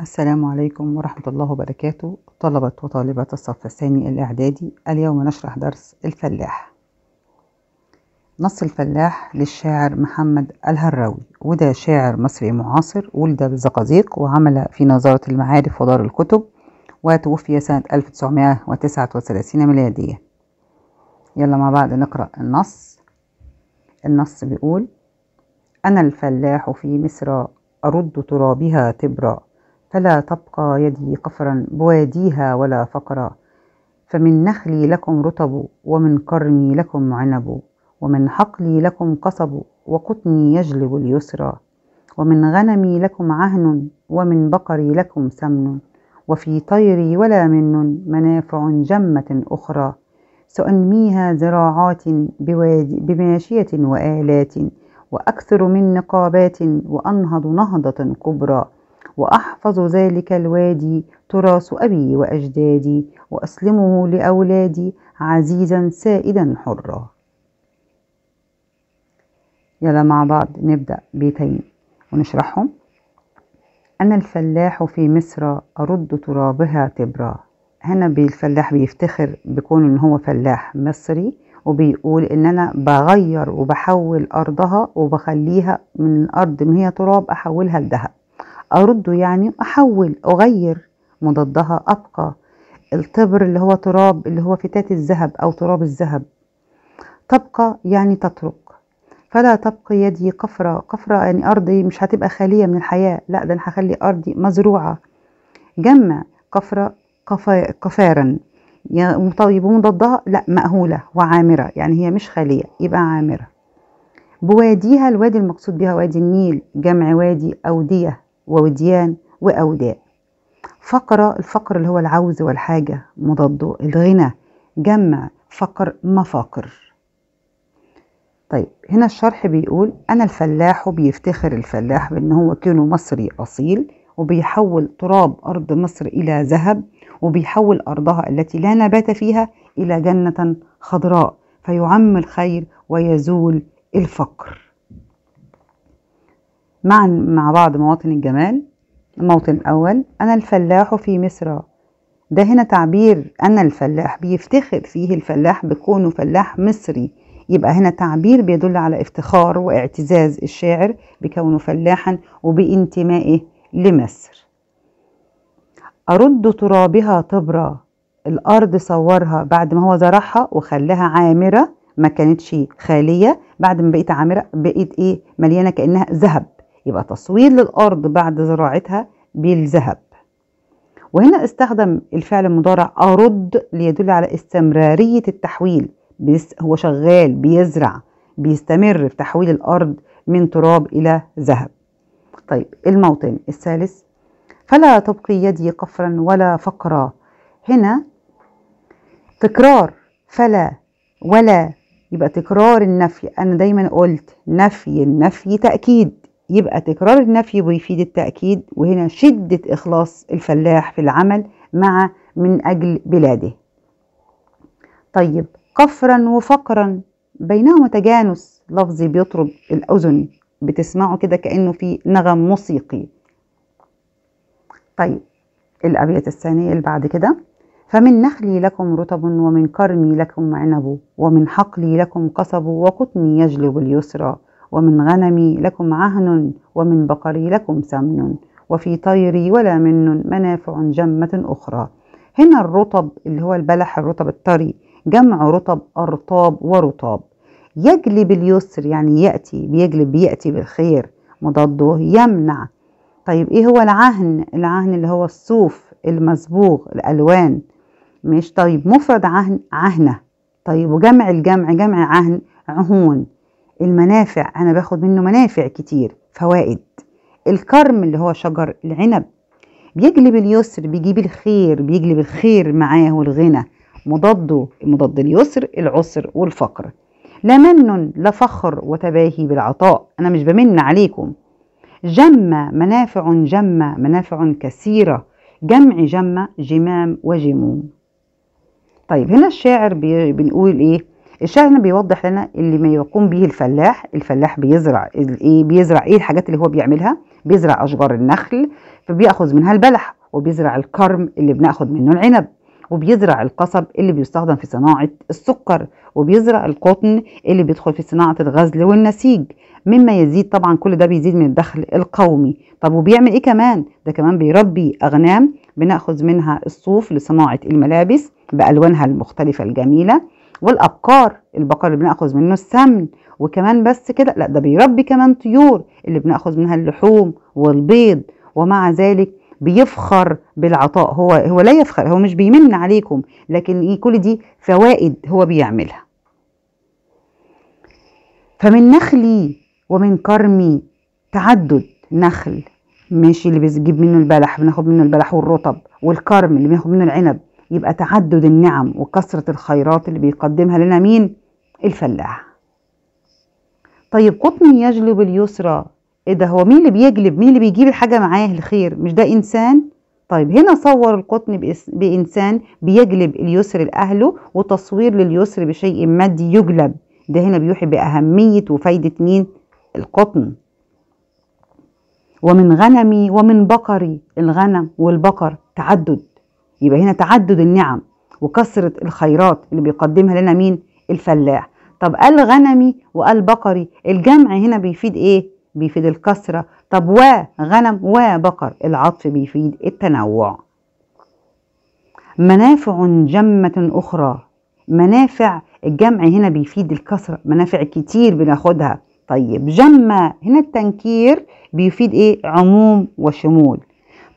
السلام عليكم ورحمة الله وبركاته طلبة وطالبات الصف الثاني الإعدادي اليوم نشرح درس الفلاح نص الفلاح للشاعر محمد الهراوي وده شاعر مصري معاصر ولد بالزقازيق وعمل في نظارة المعارف ودار الكتب وتوفي سنة 1939 ميلادية يلا مع بعض نقرأ النص النص بيقول أنا الفلاح في مصر أرد ترابها تبرأ فلا تبقى يدي قفرا بواديها ولا فقرا فمن نخلي لكم رطب ومن كرمي لكم عنب ومن حقلي لكم قصب وقطني يجلب اليسرى ومن غنمي لكم عهن ومن بقري لكم سمن وفي طيري ولا من منافع جمة أخرى سأنميها زراعات بماشية وآلات وأكثر من نقابات وأنهض نهضة كبرى وأحفظ ذلك الوادي تراث أبي وأجدادي وأسلمه لأولادي عزيزا سائدا حرا يلا مع بعض نبدأ بيتين ونشرحهم أنا الفلاح في مصر أرد ترابها تبرا هنا الفلاح بيفتخر بكون إن هو فلاح مصري وبيقول إن أنا بغير وبحول أرضها وبخليها من الأرض ما هي تراب أحولها لذهب أرده يعني أحول أغير مضادها أبقى التبر اللي هو تراب اللي هو فتات الذهب أو تراب الذهب تبقى يعني تترك فلا تبقي يدي قفرة قفرة يعني أرضي مش هتبقى خالية من الحياة لا ده أنا هخلي أرضي مزروعة جمع قفرة قفا قفارا طيب ومضادها لا مأهولة وعامرة يعني هي مش خالية يبقى عامرة بواديها الوادي المقصود بها وادي النيل جمع وادي أودية ووديان وأوداء فقرة الفقر اللي هو العوز والحاجة مضاده الغنى جمع فقر مفاقر طيب هنا الشرح بيقول أنا الفلاح وبيفتخر الفلاح بأن هو كونه مصري أصيل وبيحول تراب أرض مصر إلى ذهب وبيحول أرضها التي لا نبات فيها إلى جنة خضراء فيعم الخير ويزول الفقر مع مع بعض مواطن الجمال الموطن الأول أنا الفلاح في مصر ده هنا تعبير أنا الفلاح بيفتخر فيه الفلاح بكونه فلاح مصري يبقى هنا تعبير بيدل على افتخار واعتزاز الشاعر بكونه فلاحا وبانتمائه لمصر أرد ترابها طبرا الأرض صورها بعد ما هو زرعها وخلاها عامرة ما كانتش خالية بعد ما بقيت عامرة بقيت إيه مليانة كأنها ذهب يبقى تصوير للأرض بعد زراعتها بالذهب وهنا استخدم الفعل المضارع أرد ليدل على استمرارية التحويل هو شغال بيزرع بيستمر في تحويل الأرض من تراب إلى ذهب طيب الموطن الثالث فلا تبقي يدي قفرا ولا فقرا هنا تكرار فلا ولا يبقى تكرار النفي أنا دايما قلت نفي النفي تأكيد يبقى تكرار النفي بيفيد التأكيد وهنا شدة إخلاص الفلاح في العمل مع من أجل بلاده طيب قفرا وفقرا بينهما تجانس لفظي بيطرب الأذن بتسمعه كده كأنه في نغم موسيقي طيب الأبيات الثانية اللي بعد كده فمن نخلي لكم رطب ومن كرمي لكم عنب ومن حقلي لكم قصب وقطني يجلب اليسرى ومن غنمي لكم عهن ومن بقري لكم سمن وفي طيري ولا من منافع جمة أخرى هنا الرطب اللي هو البلح الرطب الطري جمع رطب أرطاب ورطاب يجلب اليسر يعني يأتي بيجلب بيأتي بالخير مضاده يمنع طيب ايه هو العهن العهن اللي هو الصوف المصبوغ الألوان مش طيب مفرد عهن عهنة طيب وجمع الجمع جمع عهن عهون المنافع انا باخد منه منافع كتير فوائد الكرم اللي هو شجر العنب بيجلب اليسر بيجيب الخير بيجلب الخير معاه الغنى مضاده مضاد اليسر العسر والفقر لا من لا فخر وتباهي بالعطاء انا مش بمن عليكم جمة منافع جمة منافع كثيرة جمع جمة جمام وجموم طيب هنا الشاعر بنقول ايه الشحن بيوضح لنا اللي ما يقوم به الفلاح الفلاح بيزرع ايه بيزرع ايه الحاجات اللي هو بيعملها بيزرع اشجار النخل فبياخذ منها البلح وبيزرع الكرم اللي بناخذ منه العنب وبيزرع القصب اللي بيستخدم في صناعة السكر وبيزرع القطن اللي بيدخل في صناعة الغزل والنسيج مما يزيد طبعا كل ده بيزيد من الدخل القومي طب وبيعمل ايه كمان ده كمان بيربي أغنام بناخذ منها الصوف لصناعة الملابس بألوانها المختلفة الجميلة والابقار البقر اللي بناخذ منه السمن وكمان بس كده لا ده بيربي كمان طيور اللي بناخذ منها اللحوم والبيض ومع ذلك بيفخر بالعطاء هو هو لا يفخر هو مش بيمن عليكم لكن إيه، كل دي فوائد هو بيعملها فمن نخلي ومن كرمي تعدد نخل ماشي اللي بيجيب منه البلح بناخد منه البلح والرطب والكرم اللي بناخد منه العنب يبقى تعدد النعم وكثرة الخيرات اللي بيقدمها لنا مين؟ الفلاح طيب قطن يجلب اليسرى ايه ده هو مين اللي بيجلب مين اللي بيجيب الحاجة معاه الخير مش ده انسان طيب هنا صور القطن بإنسان بيجلب اليسر لأهله وتصوير لليسر بشيء مادي يجلب ده هنا بيوحي بأهمية وفايدة مين القطن ومن غنمي ومن بقري الغنم والبقر تعدد يبقى هنا تعدد النعم وكثرة الخيرات اللي بيقدمها لنا مين الفلاح طب قال غنمي وقال بقري الجمع هنا بيفيد ايه بيفيد الكثرة طب و غنم وبقر العطف بيفيد التنوع منافع جمة أخرى منافع الجمع هنا بيفيد الكثرة منافع كتير بناخدها طيب جمة هنا التنكير بيفيد ايه عموم وشمول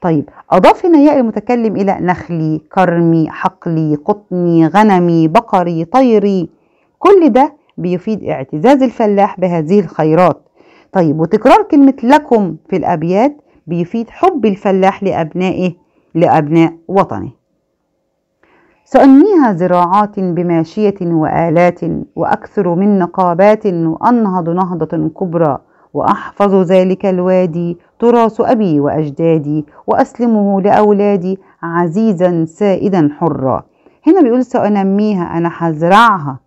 طيب أضاف هنا ياء المتكلم إلى نخلي كرمي حقلي قطني غنمي بقري طيري كل ده بيفيد اعتزاز الفلاح بهذه الخيرات طيب وتكرار كلمة لكم في الأبيات بيفيد حب الفلاح لأبنائه لأبناء وطنه سأنيها زراعات بماشية وآلات وأكثر من نقابات وأنهض نهضة كبرى وأحفظ ذلك الوادي تراث أبي وأجدادي وأسلمه لأولادي عزيزا سائدا حرا هنا بيقول سأنميها أنا هزرعها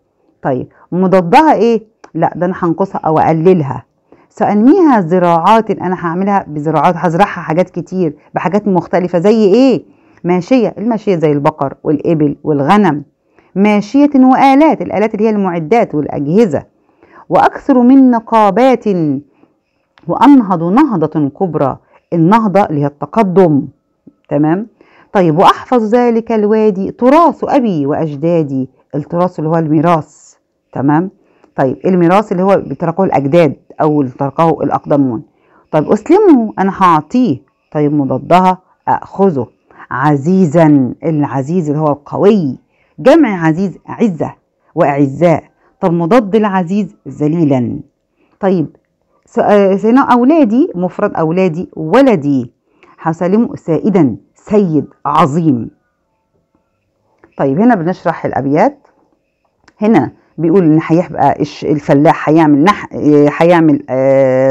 طيب مضادها إيه؟ لا ده أنا هنقصها أو أقللها سأنميها زراعات أنا هعملها بزراعات هزرعها حاجات كتير بحاجات مختلفة زي إيه؟ ماشية الماشية زي البقر والإبل والغنم ماشية وآلات الآلات اللي هي المعدات والأجهزة وأكثر من نقابات وأنهض نهضة كبرى النهضة اللي هي التقدم تمام طيب وأحفظ ذلك الوادي تراث أبي وأجدادي التراث اللي هو الميراث تمام طيب الميراث اللي هو بيتركوه الأجداد أو تركه الأقدمون طيب أسلمه أنا هعطيه طيب مضادها أخذه عزيزا العزيز اللي هو القوي جمع عزيز عزة وأعزاء طب مضاد العزيز ذليلا طيب هنا آه، أولادي مفرد أولادي ولدي هسلمه سائدا سيد عظيم طيب هنا بنشرح الأبيات هنا بيقول إن هيبقى آه، الفلاح هيعمل نح... آه، هيعمل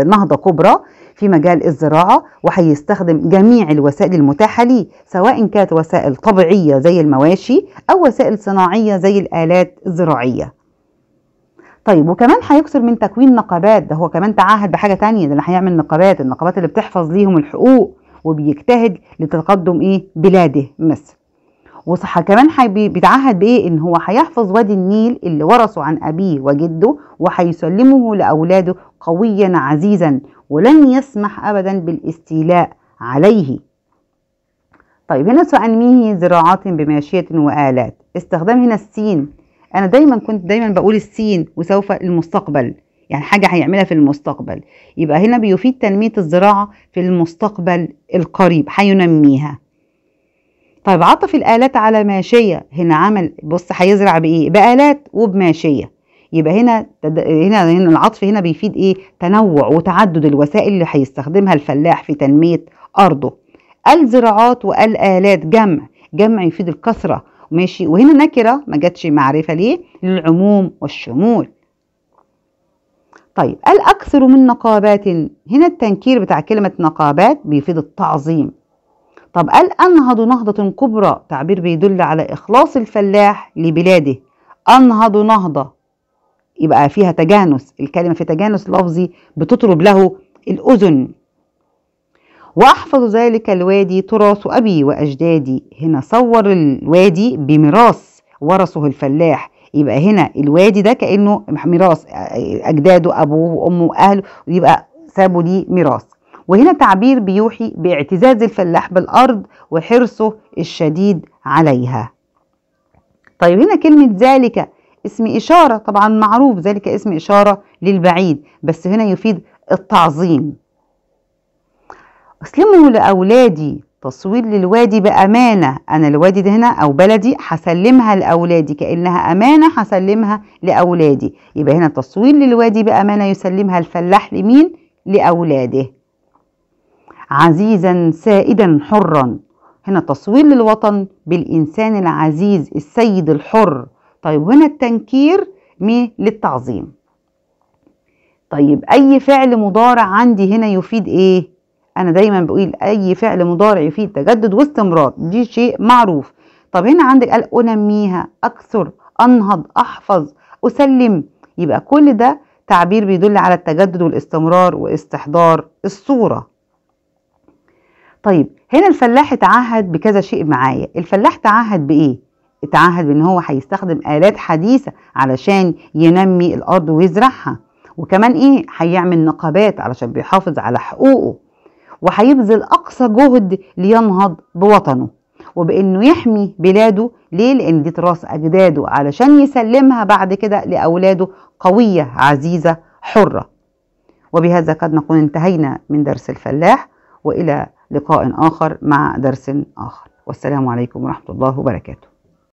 نهضة كبرى في مجال الزراعة وهيستخدم جميع الوسائل المتاحة ليه سواء كانت وسائل طبيعية زي المواشي أو وسائل صناعية زي الآلات الزراعية طيب وكمان هيكسر من تكوين نقابات ده هو كمان تعهد بحاجه تانية ده اللي هيعمل نقابات النقابات اللي بتحفظ ليهم الحقوق وبيجتهد لتقدم ايه بلاده مصر وصح كمان بيتعهد بايه ان هو هيحفظ وادي النيل اللي ورثه عن ابيه وجده وهيسلمه لاولاده قويا عزيزا ولن يسمح ابدا بالاستيلاء عليه طيب هنا سؤال ميه زراعات بماشية وآلات استخدام هنا السين انا دايما كنت دايما بقول السين وسوف المستقبل يعني حاجه هيعملها في المستقبل يبقى هنا بيفيد تنميه الزراعه في المستقبل القريب هينميها طيب عطف الآلات على ماشية هنا عمل بص هيزرع بإيه بآلات وبماشية يبقى هنا هنا هنا العطف هنا بيفيد ايه تنوع وتعدد الوسائل اللي هيستخدمها الفلاح في تنمية أرضه الزراعات والآلات جمع جمع يفيد الكثرة ماشي وهنا نكرة ما جاتش معرفة ليه للعموم والشمول طيب الأكثر من نقابات هنا التنكير بتاع كلمة نقابات بيفيد التعظيم طب الأنهض نهضة كبرى تعبير بيدل على إخلاص الفلاح لبلاده أنهض نهضة يبقى فيها تجانس الكلمة في تجانس لفظي بتطرب له الأذن وأحفظ ذلك الوادي تراث أبي وأجدادي هنا صور الوادي بميراث ورثه الفلاح يبقى هنا الوادي ده كأنه ميراث أجداده أبوه وأمه وأهله ويبقى سابوا لي ميراث وهنا تعبير بيوحي باعتزاز الفلاح بالأرض وحرصه الشديد عليها طيب هنا كلمة ذلك اسم إشارة طبعا معروف ذلك اسم إشارة للبعيد بس هنا يفيد التعظيم أسلموا لأولادي تصوير للوادي بأمانة أنا الوادي ده هنا أو بلدي هسلمها لأولادي كأنها أمانة هسلمها لأولادي يبقى هنا تصوير للوادي بأمانة يسلمها الفلاح لمين؟ لأولاده عزيزا سائدا حرا هنا تصوير للوطن بالإنسان العزيز السيد الحر طيب هنا التنكير للتعظيم طيب أي فعل مضارع عندي هنا يفيد إيه؟ انا دايما بقول اي فعل مضارع يفيد تجدد واستمرار دي شيء معروف طب هنا عندك قال انميها اكثر انهض احفظ اسلم يبقى كل ده تعبير بيدل على التجدد والاستمرار واستحضار الصوره طيب هنا الفلاح اتعهد بكذا شيء معايا الفلاح تعهد بايه اتعهد بان هو هيستخدم الات حديثه علشان ينمي الارض ويزرعها وكمان ايه هيعمل نقابات علشان بيحافظ على حقوقه وهيبذل أقصى جهد لينهض بوطنه وبإنه يحمي بلاده ليه؟ لأن دي تراث أجداده علشان يسلمها بعد كده لأولاده قوية عزيزة حرة وبهذا قد نكون انتهينا من درس الفلاح وإلى لقاء آخر مع درس آخر والسلام عليكم ورحمة الله وبركاته